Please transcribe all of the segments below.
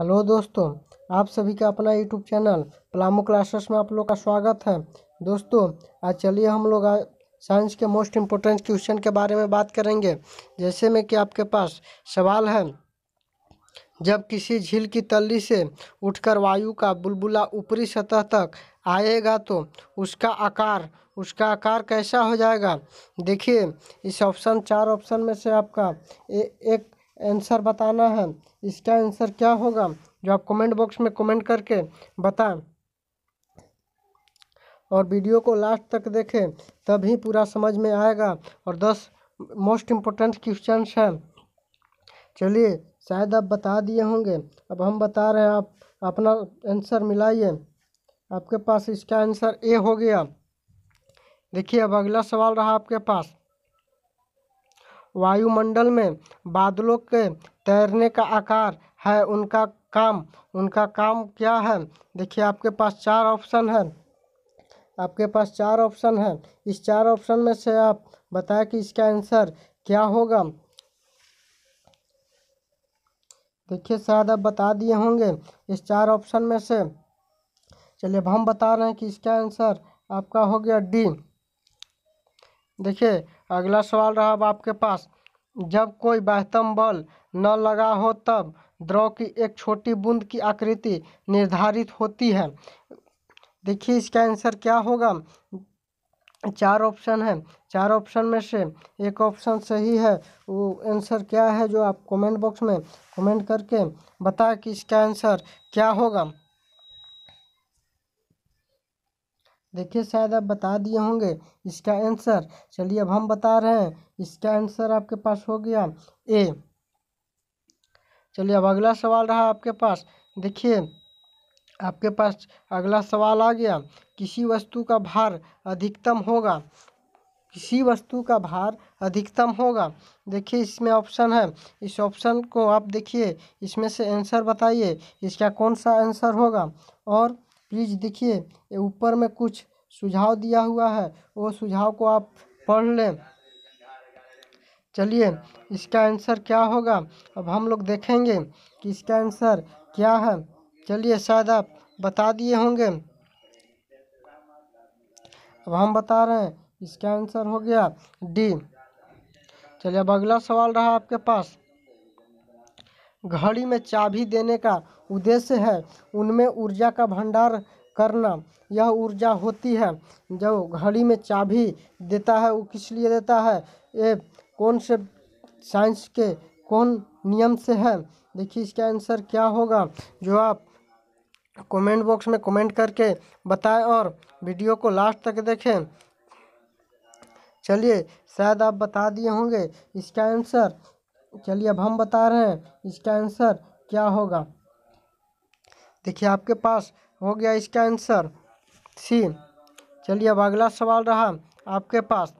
hello दोस्तों आप सभी का अपना यूट्यूब चैनल प्लामो क्लासेस में आप लोग का स्वागत है दोस्तों आज चलिए हम लोग साइंस के मोस्ट इम्पोर्टेंट क्वेश्चन के बारे में बात करेंगे जैसे में कि आपके पास सवाल है जब किसी झील की तल्ली से उठकर वायु का बुलबुला ऊपरी सतह तक आएगा तो उसका आकार उसका आकार कैसा हो जाएगा देखिए इस ऑप्शन चार ऑप्शन में से आपका ए, एक आंसर बताना है इसका आंसर क्या होगा जो आप कमेंट बॉक्स में कमेंट करके बताएं और वीडियो को लास्ट तक देखें तभी पूरा समझ में आएगा और दस मोस्ट इम्पोर्टेंट क्वेश्चन हैं चलिए शायद आप बता दिए होंगे अब हम बता रहे हैं आप अपना आंसर मिलाइए आपके पास इसका आंसर ए हो गया देखिए अब अगला सवाल रहा आपके पास वायुमंडल में बादलों के तैरने का आकार है उनका काम उनका काम क्या है देखिए आपके पास चार ऑप्शन है आपके पास चार ऑप्शन है इस चार ऑप्शन में से आप बताएं कि इसका आंसर क्या होगा देखिए शायद आप बता दिए होंगे इस चार ऑप्शन में से चलिए अब हम बता रहे हैं कि इसका आंसर आपका हो गया डी देखिए अगला सवाल रहा अब आपके पास जब कोई बाह्यतम बल न लगा हो तब द्रव की एक छोटी बूंद की आकृति निर्धारित होती है देखिए इसका आंसर क्या होगा चार ऑप्शन है चार ऑप्शन में से एक ऑप्शन सही है वो आंसर क्या है जो आप कमेंट बॉक्स में कमेंट करके बताएं कि इसका आंसर क्या होगा देखिए शायद आप बता दिए होंगे इसका आंसर चलिए अब हम बता रहे हैं इसका आंसर आपके पास हो गया ए चलिए अब अगला सवाल रहा आपके पास देखिए आपके पास अगला सवाल आ गया किसी वस्तु का भार अधिकतम होगा किसी वस्तु का भार अधिकतम होगा देखिए इसमें ऑप्शन है इस ऑप्शन को आप देखिए इसमें से आंसर बताइए इसका कौन सा आंसर होगा और प्लीज़ देखिए ऊपर में कुछ सुझाव दिया हुआ है वो सुझाव को आप पढ़ लें चलिए इसका आंसर क्या होगा अब हम लोग देखेंगे कि इसका आंसर क्या है चलिए शायद आप बता दिए होंगे अब हम बता रहे हैं इसका आंसर हो गया डी चलिए अब अगला सवाल रहा आपके पास घड़ी में चाबी देने का उद्देश्य है उनमें ऊर्जा का भंडार करना यह ऊर्जा होती है जो घड़ी में चाबी देता है वो किस लिए देता है ये कौन से साइंस के कौन नियम से है देखिए इसका आंसर क्या होगा जो आप कमेंट बॉक्स में कमेंट करके बताएं और वीडियो को लास्ट तक देखें चलिए शायद आप बता दिए होंगे इसका आंसर चलिए अब हम बता रहे हैं इसका आंसर क्या होगा देखिए आपके पास हो गया इसका आंसर सी चलिए अब अगला सवाल रहा आपके पास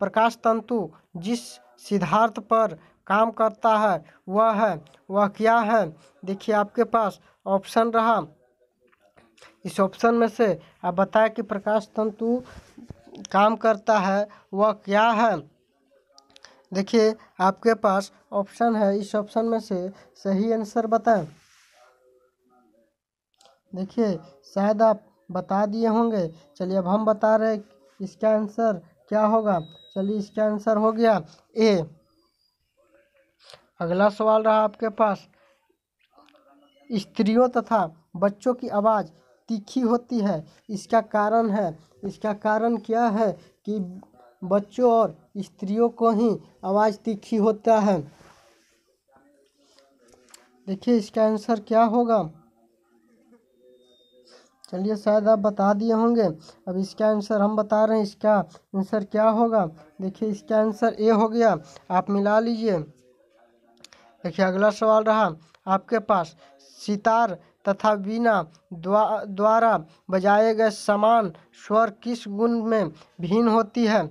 प्रकाश तंतु जिस सिद्धार्थ पर काम करता है वह है वह क्या है देखिए आपके पास ऑप्शन रहा इस ऑप्शन में से आप बताए कि प्रकाश तंतु काम करता है वह क्या है देखिए आपके पास ऑप्शन है इस ऑप्शन में से सही आंसर बताएं देखिए शायद आप बता दिए होंगे चलिए अब हम बता रहे इसका आंसर क्या होगा चलिए इसका आंसर हो गया ए अगला सवाल रहा आपके पास स्त्रियों तथा बच्चों की आवाज़ तीखी होती है इसका कारण है इसका कारण क्या है कि बच्चों और स्त्रियों को ही आवाज़ तीखी होता है देखिए इसका आंसर क्या होगा चलिए शायद आप बता दिए होंगे अब इसका आंसर हम बता रहे हैं इसका आंसर क्या होगा देखिए इसका आंसर ए हो गया आप मिला लीजिए देखिए अगला सवाल रहा आपके पास सितार तथा वीणा द्वा, द्वारा बजाए गए समान स्वर किस गुण में भिन्न होती है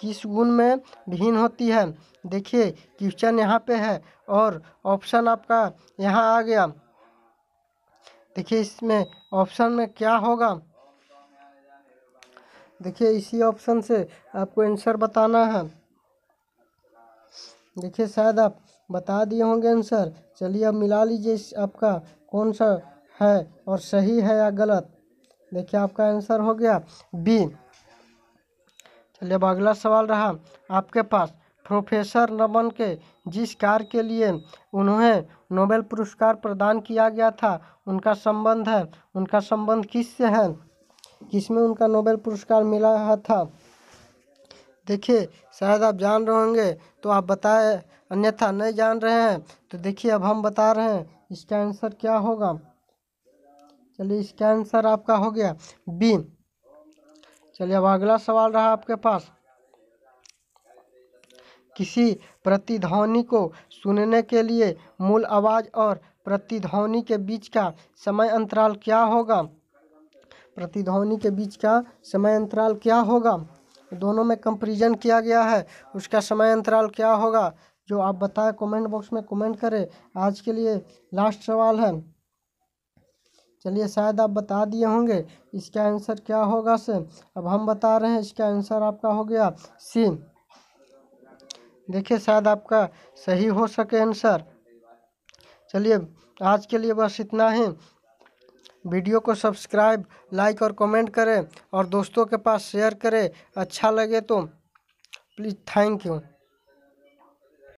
किस गुण में भिन्न होती है देखिए क्वेश्चन यहाँ पे है और ऑप्शन आपका यहाँ आ गया देखिए इसमें ऑप्शन में क्या होगा देखिए इसी ऑप्शन से आपको आंसर बताना है देखिए शायद आप बता दिए होंगे आंसर चलिए अब मिला लीजिए आपका कौन सा है और सही है या गलत देखिए आपका आंसर हो गया बी चलिए अब अगला सवाल रहा आपके पास प्रोफेसर रमन के जिस कार्य के लिए उन्हें नोबेल पुरस्कार प्रदान किया गया था उनका संबंध है उनका संबंध किस से है किसमें उनका नोबेल पुरस्कार मिला था देखिए शायद आप जान रहे होंगे तो आप बताए अन्यथा नहीं जान रहे हैं तो देखिए अब हम बता रहे हैं इसका आंसर क्या होगा चलिए इसका आंसर आपका हो गया बी चलिए अब अगला सवाल रहा आपके पास किसी प्रतिध्वनि को सुनने के लिए मूल आवाज़ और प्रतिध्वनि के बीच का समय अंतराल क्या होगा प्रतिध्वनि के बीच का समय अंतराल क्या होगा दोनों में कंपेरिजन किया गया है उसका समय अंतराल क्या होगा जो आप बताएं कमेंट बॉक्स में कमेंट करें आज के लिए लास्ट सवाल है चलिए शायद आप बता दिए होंगे इसका आंसर क्या होगा से अब हम बता रहे हैं इसका आंसर आपका हो गया सी देखिए शायद आपका सही हो सके आंसर चलिए आज के लिए बस इतना ही वीडियो को सब्सक्राइब लाइक और कमेंट करें और दोस्तों के पास शेयर करें अच्छा लगे तो प्लीज़ थैंक यू